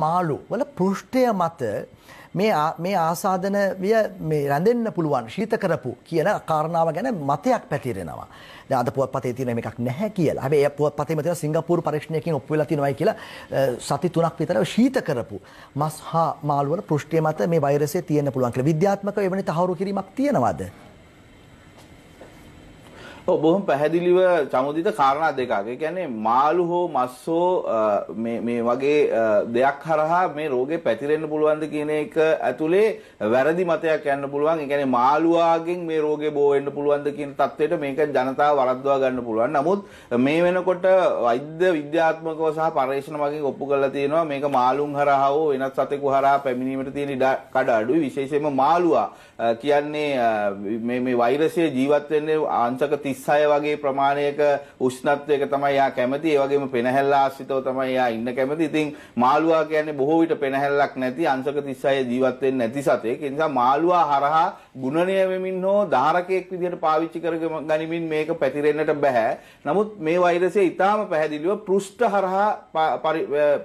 මාළු වල පෘෂ්ඨය මත මේ මේ ආසාදනය මේ රැඳෙන්න පුළුවන් ශීත කරපු කියන කාරණාව ගැන මතයක් පැතිරෙනවා. දැන් අද පුවත්පතේ තියෙන මේකක් නැහැ කියලා. හැබැයි ඒ පුවත්පතේම තියෙන සිංගප්පූරු පරීක්ෂණයකින් ඔප්පු වෙලා තියෙනවායි කියලා සති 3ක් විතර ශීත කරපු මස් හා මාළු වල පෘෂ්ඨය මත මේ වෛරසය තියෙන්න පුළුවන් කියලා විද්‍යාත්මකව එවැනි තහවුරු කිරීමක් තියෙනවද? ඔව් බොහොම පැහැදිලිව චමුදිත කාරණා දෙකක්. ඒ කියන්නේ මාළු හෝ මස් හෝ මේ මේ වගේ දෙයක් හරහා මේ රෝගේ පැතිරෙන්න පුළුවන්ද කියන එක ඇතුලේ වැරදි මතයක් යන්න පුළුවන්. ඒ කියන්නේ මාළුවාගෙන් මේ රෝගේ බෝ වෙන්න පුළුවන්ද කියන தത്വෙට මේක ජනතාව වරද්දවා ගන්න පුළුවන්. නමුත් මේ වෙනකොට වෛද්‍ය විද්‍යාත්මකව සහ පරීක්ෂණ මගින් ඔප්පු කරලා තියෙනවා මේක මාළුන් හරහා හෝ වෙනත් සතෙකු හරහා පැමිණීමට තියෙන ඉඩ කඩ අඩුයි. විශේෂයෙන්ම මාළුවා කියන්නේ මේ මේ වෛරසයේ ජීවත් වෙන්නේ අංශක 30 36 වගේ ප්‍රමාණයක උෂ්ණත්වයක තමයි යා කැමති. ඒ වගේම පෙනහැල්ල ආශ්‍රිතව තමයි යා ඉන්න කැමති. ඉතින් මාළුවා කියන්නේ බොහෝ විට පෙනහැල්ලක් නැති අංශක 36 ජීවත් වෙන්නේ නැති සතෙක්. ඒ නිසා මාළුවා හරහා ගුණණය වෙමින් හෝ ධාරකයක් විදිහට පාවිච්චි කර ගනිමින් මේක පැතිරෙන්නට බෑ. නමුත් මේ වෛරසය ඊටාම පැහැදිලිව පෘෂ්ඨ හරහා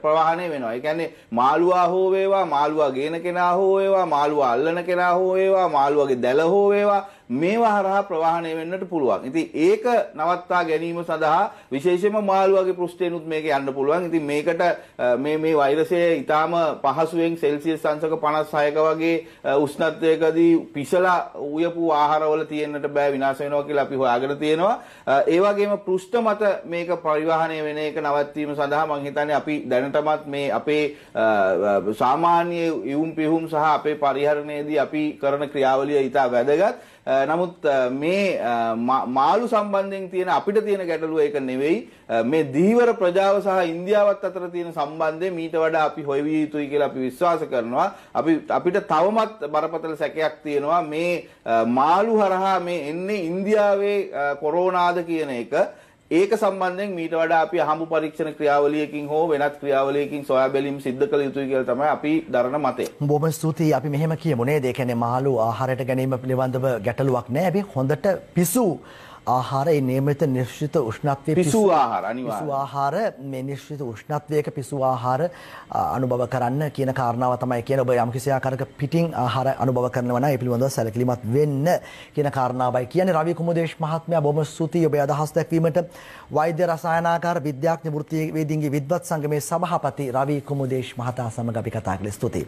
ප්‍රවාහණය වෙනවා. ඒ කියන්නේ මාළුවා හෝ වේවා, මාළුවා ගේන කෙනා හෝ වේවා, මාළුවා අල්ලන කෙනා හෝ වේවා, මාළුවාගේ දැල හෝ වේවා මේවා හරහා ප්‍රවාහණය වෙන්නට පුළුවන්. ඉතින් ඒක නවත්තා ගැනීම සඳහා විශේෂයෙන්ම මාළුවාගේ පෘෂ්ඨයනුත් මේක යන්න පුළුවන්. ඉතින් මේකට මේ මේ වෛරසය ඊටාම පහසුවෙන් සෙල්සියස් අංශක 56ක වගේ උෂ්ණත්වයකදී පිසලා උයපු ආහාරවල තියෙන්නට බෑ විනාශ වෙනවා කියලා අපි හොයාගෙන තියෙනවා. ඒ වගේම පෘෂ්ඨ මත මේක පරිවාහණය වෙන එක නවත්වීම සඳහා මම හිතන්නේ අපි දැනටමත් මේ අපේ සාමාන්‍ය යුම් පිහුම් සහ අපේ පරිහරණයේදී අපි කරන ක්‍රියාවලිය ඊට වැදගත්. නමුත් මේ මාළු සම්බන්ධයෙන් තියෙන අපිට තියෙන ගැටලුව ඒක නෙවෙයි මේ දීවර ප්‍රජාව සහ ඉන්දියාවත් අතර තියෙන සම්බන්ධය මීට වඩා අපි හොයවිය යුතුයි කියලා අපි විශ්වාස කරනවා අපි අපිට තවමත් බරපතල සැකයක් තියෙනවා මේ මාළු හරහා මේ එන්නේ ඉන්දියාවේ කොරෝනාද කියන එක ඒක සම්බන්ධයෙන් මීට වඩා අපි අහඹු පරීක්ෂණ ක්‍රියාවලියකින් හෝ වෙනත් ක්‍රියාවලියකින් සොයා බැලීම් සිද්ධ කළ යුතුයි කියලා තමයි අපි දරන මතය. බොහොම ස්තුතියි. අපි මෙහෙම කියමු නේද? ඒ කියන්නේ මාළු ආහාරයට ගැනීම පිළිබඳව ගැටලුවක් නෑ. හැබැයි හොඳට පිසු ආහාර ඒ නියමිත නිශ්චිත උෂ්ණත්වයේ පිසු ආහාර අනිවාර්යයෙන් පිසු ආහාර මේ නිශ්චිත උෂ්ණත්වයක පිසු ආහාර අනුභව කරන්න කියන කාරණාව තමයි කියන්නේ ඔබ යම්කිසි ආකාරයක පිටින් ආහාර අනුභව කරනවා නම් ඒ පිළිබඳව සැලකිලිමත් වෙන්න කියන කාරණාවයි කියන්නේ රවි කුමුදේශ් මහත්මයා බොහොම ස්තුතියි ඔබේ අදහස් දැක්වීමට වෛද්‍ය රසායනාකාර විද්‍යාඥ වෘත්තිවේදීන්ගේ විද්වත් සංගමේ සභාපති රවි කුමුදේශ් මහතා සමග අපි කතා කළේ ස්තුතියි